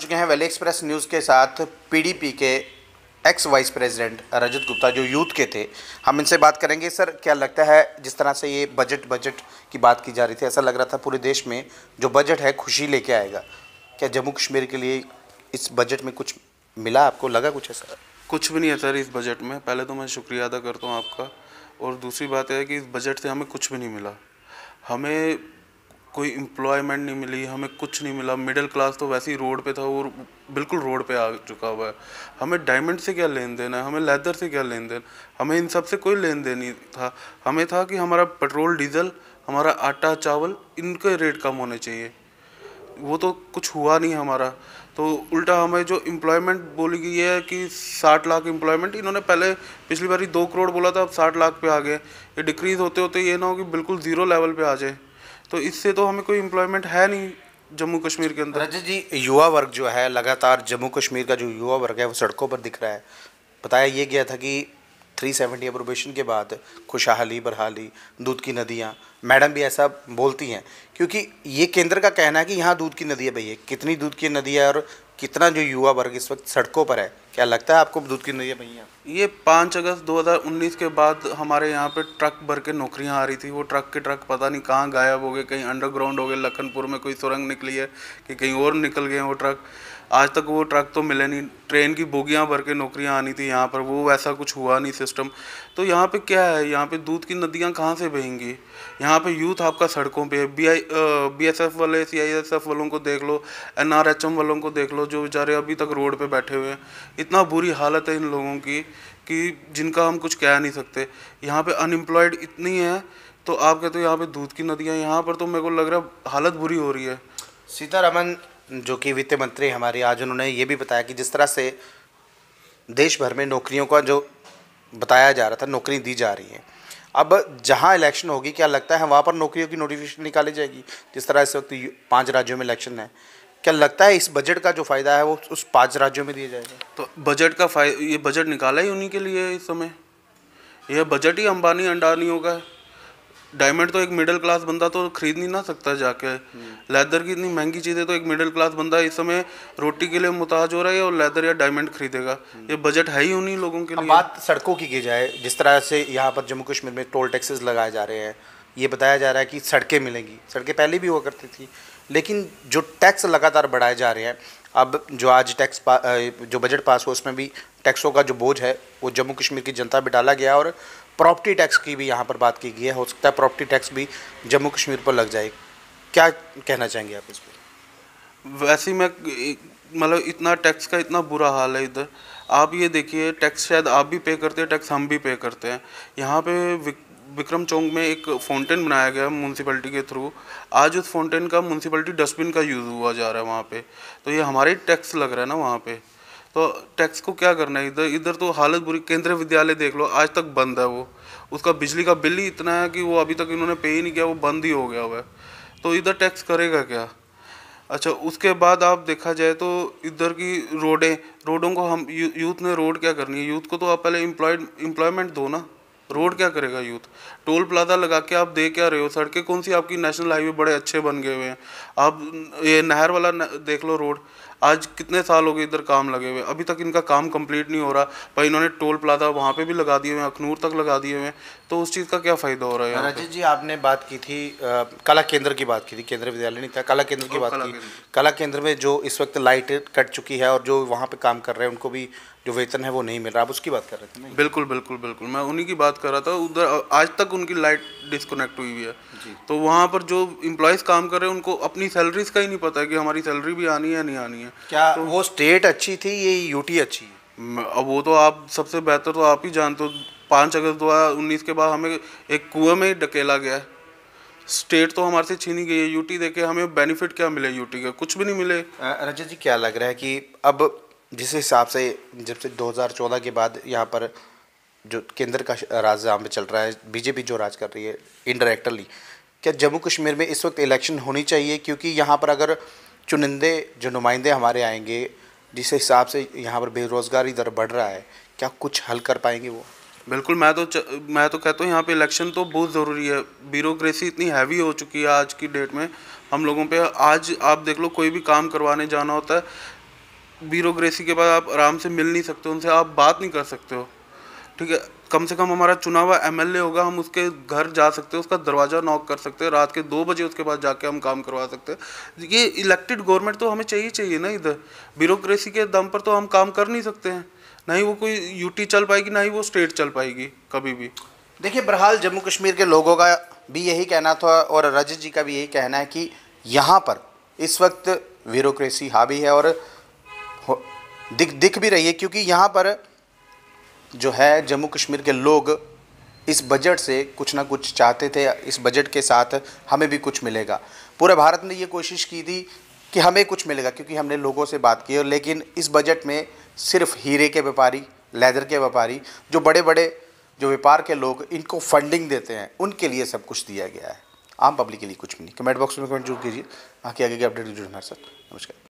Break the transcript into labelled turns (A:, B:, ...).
A: चुके हैं valley express news के साथ पीडीपी के ex vice president Rajat Gupta जो यूथ के थे हम इनसे बात करेंगे सर क्या लगता है जिस तरह से ये बजट बजट की बात की जा रही थी ऐसा लग रहा था पूरे देश में जो बजट है खुशी लेके आएगा क्या जम्मू कश्मीर के लिए इस बजट में कुछ मिला आपको लगा कुछ ऐसा
B: कुछ भी नहीं है सर इस बजट में पहले तो मैं शुक्रिया अदा करता हूँ आपका और दूसरी बात है कि इस बजट से हमें कुछ भी नहीं मिला हमें कोई एम्प्लॉयमेंट नहीं मिली हमें कुछ नहीं मिला मिडिल क्लास तो वैसे ही रोड पे था और बिल्कुल रोड पे आ चुका हुआ है हमें डायमंड से क्या लेन देन है हमें लेदर से क्या लेन देन हमें इन सब से कोई लेन देन नहीं था हमें था कि हमारा पेट्रोल डीजल हमारा आटा चावल इनके रेट कम होने चाहिए वो तो कुछ हुआ नहीं हमारा तो उल्टा हमें जो एम्प्लॉयमेंट बोली गई है कि साठ लाख एम्प्लॉयमेंट इन्होंने पहले पिछली बार दो करोड़ बोला था अब साठ लाख पे आ गए ये डिक्रीज़ होते होते ये ना हो कि बिल्कुल ज़ीरो लेवल पे आ
A: जाए तो इससे तो हमें कोई एम्प्लॉयमेंट है नहीं जम्मू कश्मीर के अंदर अच्छा जी युवा वर्ग जो है लगातार जम्मू कश्मीर का जो युवा वर्ग है वो सड़कों पर दिख रहा है बताया ये गया था कि 370 सेवेंटी अप्रोबेशन के बाद खुशहाली बरहाली दूध की नदियाँ मैडम भी ऐसा बोलती हैं क्योंकि ये केंद्र का कहना है कि यहाँ दूध की नदियाँ भैया कितनी दूध की नदी है और कितना जो युवा वर्ग इस वक्त सड़कों पर है क्या लगता है आपको दूध की है भैया ये पाँच
B: अगस्त 2019 के बाद हमारे यहाँ पे ट्रक भर के नौकरियाँ आ रही थी वो ट्रक के ट्रक पता नहीं कहाँ गायब हो गए कहीं अंडरग्राउंड हो गए लखनपुर में कोई सुरंग निकली है कि कहीं और निकल गए वो ट्रक आज तक वो ट्रक तो मिले नहीं ट्रेन की बोगियाँ भर के नौकरियाँ आनी थी यहाँ पर वो वैसा कुछ हुआ नहीं सिस्टम तो यहाँ पे क्या है यहाँ पे दूध की नदियाँ कहाँ से बहेंगी यहाँ पे यूथ आपका सड़कों पे B I B S F वाले सी आई एस एफ वालों को देख लो एन आर एच एम वालों को देख लो जो बेचारे अभी तक रोड पे बैठे हुए हैं इतना बुरी हालत है इन लोगों की कि जिनका हम कुछ कह नहीं सकते यहाँ पर अनएम्प्लॉयड इतनी है तो आप कहते हो यहाँ पर दूध की
A: नदियाँ यहाँ पर तो मेरे को लग रहा है हालत बुरी हो रही है सीतारमन जो कि वित्त मंत्री हमारे आज उन्होंने ये भी बताया कि जिस तरह से देश भर में नौकरियों का जो बताया जा रहा था नौकरी दी जा रही है अब जहाँ इलेक्शन होगी क्या लगता है वहाँ पर नौकरियों की नोटिफिकेशन निकाली जाएगी जिस तरह इस वक्त पाँच राज्यों में इलेक्शन है क्या लगता है इस बजट का जो फ़ायदा है वो उस पाँच राज्यों में दिया जाएगा
B: तो बजट का फाय ये बजट निकाला ही उन्हीं के लिए इस समय यह बजट ही अंबानी अंडानियों का है डायमंड तो एक मिडिल क्लास बंदा तो खरीद नहीं ना सकता जाके हम्म। लेदर की इतनी महंगी चीज़ें तो एक मिडिल क्लास बंदा इस समय
A: रोटी के लिए मुताज हो रहा है और लेदर या डायमंड खरीदेगा हम्म। ये बजट है ही उन्हीं लोगों के लिए बात सड़कों की की जाए जिस तरह से यहाँ पर जम्मू कश्मीर में टोल टैक्सेस लगाए जा रहे हैं ये बताया जा रहा है कि सड़कें मिलेंगी सड़कें पहले भी हुआ करती थी लेकिन जो टैक्स लगातार बढ़ाए जा रहे हैं अब जो आज टैक्स जो बजट पास हुआ उसमें भी टैक्सों का जो बोझ है वो जम्मू कश्मीर की जनता पर डाला गया और प्रॉपर्टी टैक्स की भी यहाँ पर बात की गई है हो सकता है प्रॉपर्टी टैक्स भी जम्मू कश्मीर पर लग जाए क्या कहना चाहेंगे आप इस
B: पर वैसे मैं मतलब इतना टैक्स का इतना बुरा हाल है इधर आप ये देखिए टैक्स शायद आप भी पे करते हैं टैक्स हम भी पे करते हैं यहाँ पे विक्रम चौंक में एक फाउंटेन बनाया गया म्यूनसिपलिटी के थ्रू आज उस फाउंटेन का म्यूनसिपलिटी डस्टबिन का यूज़ हुआ जा रहा है वहाँ पे तो ये हमारे टैक्स लग रहा है ना वहाँ पे तो टैक्स को क्या करना है इधर इधर तो हालत बुरी केंद्रीय विद्यालय देख लो आज तक बंद है वो उसका बिजली का बिल ही इतना है कि वो अभी तक इन्होंने पे ही नहीं किया वो बंद ही हो गया हुआ है तो इधर टैक्स करेगा क्या अच्छा उसके बाद आप देखा जाए तो इधर की रोडें रोडों को हम यू, यूथ ने रोड क्या करनी है यूथ को तो आप पहले एम्प्लॉयमेंट दो ना रोड क्या करेगा यूथ टोल प्लाजा लगा के आप दे क्या रहे हो सड़कें कौन सी आपकी नेशनल हाईवे बड़े अच्छे बन गए हुए हैं आप ये नहर वाला देख लो रोड आज कितने साल हो गए इधर काम लगे हुए अभी तक इनका काम कंप्लीट नहीं हो रहा भाई इन्होंने टोल प्लाजा वहाँ पे भी लगा दिए हुए हैं अखनूर तक लगा दिए हुए हैं तो उस चीज़ का क्या फ़ायदा हो रहा है राजेश
A: जी आपने बात की थी आ, कला केंद्र की बात की थी केंद्रीय विद्यालय नहीं था कला केंद्र की बात की कला केंद्र में जो इस वक्त लाइट कट चुकी है और जो वहाँ पर काम कर रहे हैं उनको भी जो वेतन है वो नहीं मिल रहा आप उसकी बात कर रहे थे नहीं बिल्कुल
B: बिल्कुल बिल्कुल मैं उन्हीं की बात कर रहा था उधर आज तक उनकी लाइट डिस्कनेक्ट हुई हुई है तो वहाँ पर जो इम्प्लॉयज़ काम कर रहे हैं उनको अपनी सैलरीज का ही नहीं पता है कि हमारी सैलरी भी आनी है नहीं आनी है क्या तो वो स्टेट अच्छी थी ये यूटी अच्छी अब वो तो आप सबसे बेहतर तो आप ही जानते हो पाँच अगस्त दो के बाद हमें एक कुएं में ही ढकेला गया स्टेट तो हमारे से छीनी गई है यूटी देखे हमें बेनिफिट क्या मिले यूटी का कुछ भी नहीं मिले रजत जी क्या लग
A: रहा है कि अब जिस हिसाब से जब से 2014 के बाद यहाँ पर जो केंद्र का राज यहाँ पर चल रहा है बीजेपी जो राज कर रही है इनडायरेक्टली क्या जम्मू कश्मीर में इस वक्त इलेक्शन होनी चाहिए क्योंकि यहाँ पर अगर चुनिंदे जो नुमाइंदे हमारे आएंगे जिस हिसाब से यहाँ पर बेरोज़गारी दर बढ़ रहा है क्या कुछ हल कर पाएंगे वो
B: बिल्कुल मैं तो मैं तो कहता हूँ यहाँ पे इलेक्शन तो बहुत ज़रूरी है ब्यूरोक्रेसी इतनी हैवी हो चुकी है आज की डेट में हम लोगों पे आज आप देख लो कोई भी काम करवाने जाना होता है ब्यूरोसी के पास आप आराम से मिल नहीं सकते उनसे आप बात नहीं कर सकते हो ठीक है कम से कम हमारा चुना हुआ एम होगा हम उसके घर जा सकते हैं उसका दरवाज़ा नॉक कर सकते हैं रात के दो बजे उसके पास जाके हम काम करवा सकते हैं ये इलेक्टेड गवर्नमेंट तो हमें चाहिए चाहिए ना इधर ब्यूरोसी के दम पर तो हम काम कर नहीं सकते हैं ना ही वो कोई यूटी चल पाएगी ना ही वो स्टेट
A: चल पाएगी कभी भी देखिए बहरहाल जम्मू कश्मीर के लोगों का भी यही कहना था और रजत जी का भी यही कहना है कि यहाँ पर इस वक्त ब्यूरोसी हावी है और दिख दिख भी रही है क्योंकि यहाँ पर जो है जम्मू कश्मीर के लोग इस बजट से कुछ ना कुछ चाहते थे इस बजट के साथ हमें भी कुछ मिलेगा पूरे भारत ने ये कोशिश की थी कि हमें कुछ मिलेगा क्योंकि हमने लोगों से बात की और लेकिन इस बजट में सिर्फ हीरे के व्यापारी लेदर के व्यापारी जो बड़े बड़े जो व्यापार के लोग इनको फंडिंग देते हैं उनके लिए सब कुछ दिया गया है आम पब्लिक के लिए कुछ भी नहीं कमेंट बॉक्स में कमेंट जरूर कीजिए आगे आगे की अपडेट जरूर हमारे साथ नमस्कार